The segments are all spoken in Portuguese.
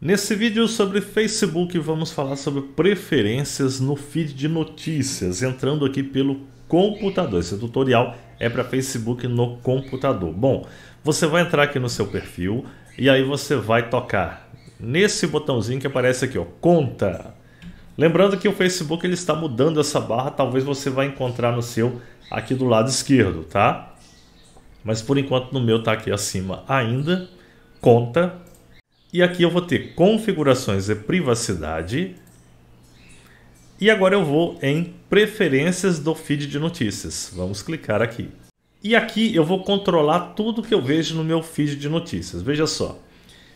Nesse vídeo sobre Facebook vamos falar sobre preferências no feed de notícias, entrando aqui pelo computador. Esse tutorial é para Facebook no computador. Bom, você vai entrar aqui no seu perfil e aí você vai tocar nesse botãozinho que aparece aqui, ó, conta. Lembrando que o Facebook ele está mudando essa barra, talvez você vai encontrar no seu aqui do lado esquerdo, tá? Mas por enquanto no meu tá aqui acima ainda, conta e aqui eu vou ter configurações e privacidade. E agora eu vou em preferências do feed de notícias. Vamos clicar aqui. E aqui eu vou controlar tudo que eu vejo no meu feed de notícias. Veja só.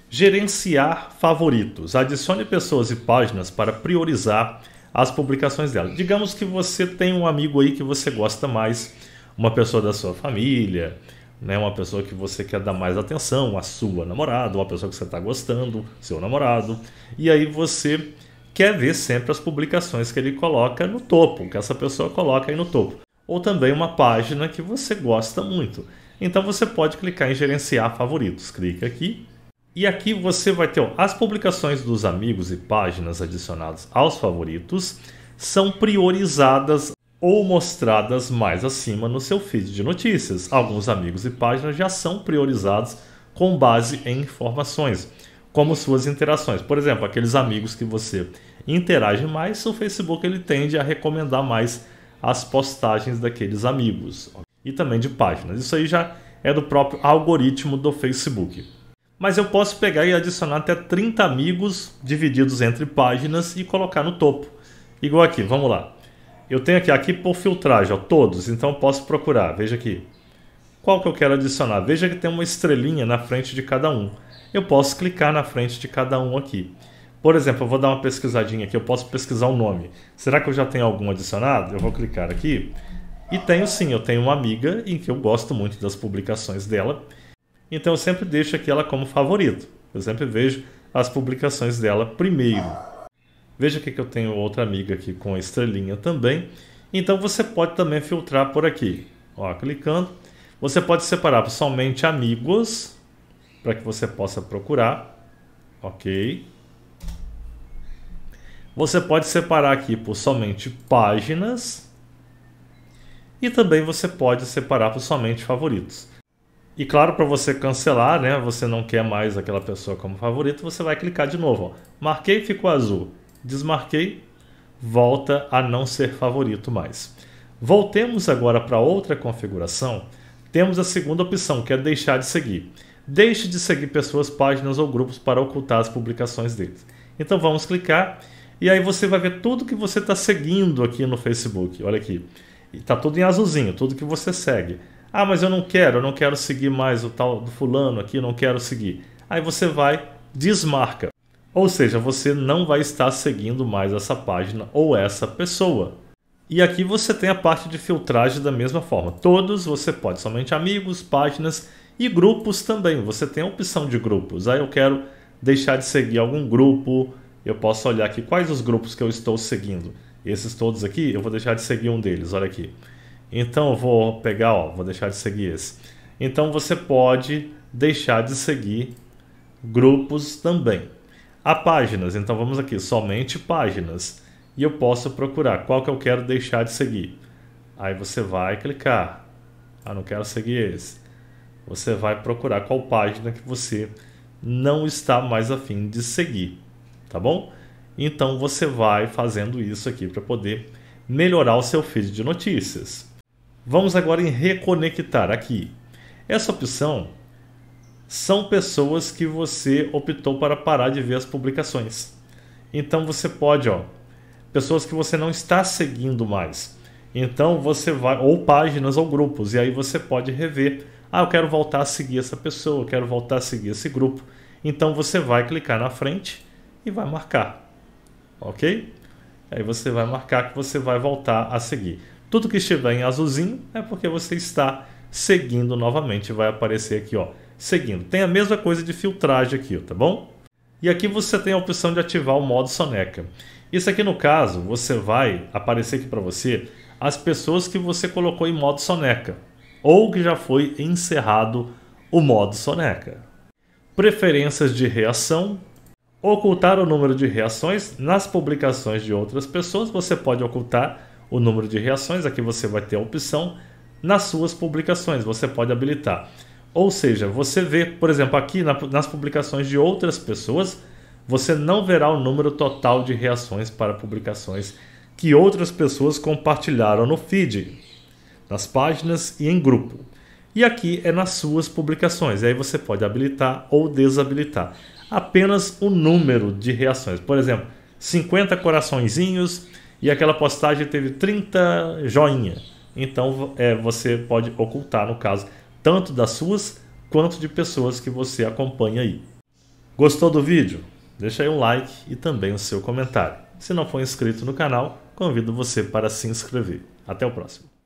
Gerenciar favoritos. Adicione pessoas e páginas para priorizar as publicações dela. Digamos que você tem um amigo aí que você gosta mais, uma pessoa da sua família, né? Uma pessoa que você quer dar mais atenção, a sua namorada, uma pessoa que você está gostando, seu namorado. E aí você quer ver sempre as publicações que ele coloca no topo, que essa pessoa coloca aí no topo. Ou também uma página que você gosta muito. Então você pode clicar em gerenciar favoritos. Clica aqui. E aqui você vai ter ó, as publicações dos amigos e páginas adicionadas aos favoritos são priorizadas ou mostradas mais acima no seu feed de notícias. Alguns amigos e páginas já são priorizados com base em informações, como suas interações. Por exemplo, aqueles amigos que você interage mais, o Facebook ele tende a recomendar mais as postagens daqueles amigos e também de páginas. Isso aí já é do próprio algoritmo do Facebook. Mas eu posso pegar e adicionar até 30 amigos divididos entre páginas e colocar no topo. Igual aqui, vamos lá. Eu tenho aqui, aqui por filtragem, ó, todos, então eu posso procurar. Veja aqui. Qual que eu quero adicionar? Veja que tem uma estrelinha na frente de cada um. Eu posso clicar na frente de cada um aqui. Por exemplo, eu vou dar uma pesquisadinha aqui, eu posso pesquisar o um nome. Será que eu já tenho algum adicionado? Eu vou clicar aqui. E tenho sim, eu tenho uma amiga em que eu gosto muito das publicações dela. Então eu sempre deixo aqui ela como favorito. Eu sempre vejo as publicações dela primeiro. Veja aqui que eu tenho outra amiga aqui com estrelinha também. Então você pode também filtrar por aqui. Ó, clicando. Você pode separar por somente amigos para que você possa procurar. Ok. Você pode separar aqui por somente páginas. E também você pode separar por somente favoritos. E claro, para você cancelar, né? Você não quer mais aquela pessoa como favorito, você vai clicar de novo. Ó. Marquei, ficou azul desmarquei, volta a não ser favorito mais. Voltemos agora para outra configuração. Temos a segunda opção, que é deixar de seguir. Deixe de seguir pessoas, páginas ou grupos para ocultar as publicações deles. Então vamos clicar e aí você vai ver tudo que você está seguindo aqui no Facebook. Olha aqui, está tudo em azulzinho, tudo que você segue. Ah, mas eu não quero, eu não quero seguir mais o tal do fulano aqui, não quero seguir. Aí você vai, desmarca. Ou seja, você não vai estar seguindo mais essa página ou essa pessoa. E aqui você tem a parte de filtragem da mesma forma. Todos você pode, somente amigos, páginas e grupos também. Você tem a opção de grupos. Aí ah, eu quero deixar de seguir algum grupo. Eu posso olhar aqui quais os grupos que eu estou seguindo. Esses todos aqui, eu vou deixar de seguir um deles. Olha aqui. Então eu vou pegar, ó, vou deixar de seguir esse. Então você pode deixar de seguir grupos também a páginas. Então vamos aqui, somente páginas. E eu posso procurar qual que eu quero deixar de seguir. Aí você vai clicar. Ah, não quero seguir esse. Você vai procurar qual página que você não está mais afim de seguir, tá bom? Então você vai fazendo isso aqui para poder melhorar o seu feed de notícias. Vamos agora em reconectar aqui. Essa opção são pessoas que você optou para parar de ver as publicações. Então você pode, ó, pessoas que você não está seguindo mais. Então você vai ou páginas ou grupos e aí você pode rever. Ah, eu quero voltar a seguir essa pessoa, eu quero voltar a seguir esse grupo. Então você vai clicar na frente e vai marcar. OK? Aí você vai marcar que você vai voltar a seguir. Tudo que estiver em azulzinho é porque você está seguindo novamente. Vai aparecer aqui, ó, seguindo. Tem a mesma coisa de filtragem aqui, tá bom? E aqui você tem a opção de ativar o modo soneca. Isso aqui no caso, você vai aparecer aqui para você as pessoas que você colocou em modo soneca ou que já foi encerrado o modo soneca. Preferências de reação. Ocultar o número de reações. Nas publicações de outras pessoas, você pode ocultar o número de reações. Aqui você vai ter a opção. Nas suas publicações, você pode habilitar. Ou seja, você vê, por exemplo, aqui na, nas publicações de outras pessoas, você não verá o número total de reações para publicações que outras pessoas compartilharam no feed, nas páginas e em grupo. E aqui é nas suas publicações. E aí você pode habilitar ou desabilitar apenas o número de reações. Por exemplo, 50 coraçõezinhos e aquela postagem teve 30 joinha. Então é, você pode ocultar, no caso, tanto das suas quanto de pessoas que você acompanha aí. Gostou do vídeo? Deixa aí um like e também o seu comentário. Se não for inscrito no canal, convido você para se inscrever. Até o próximo.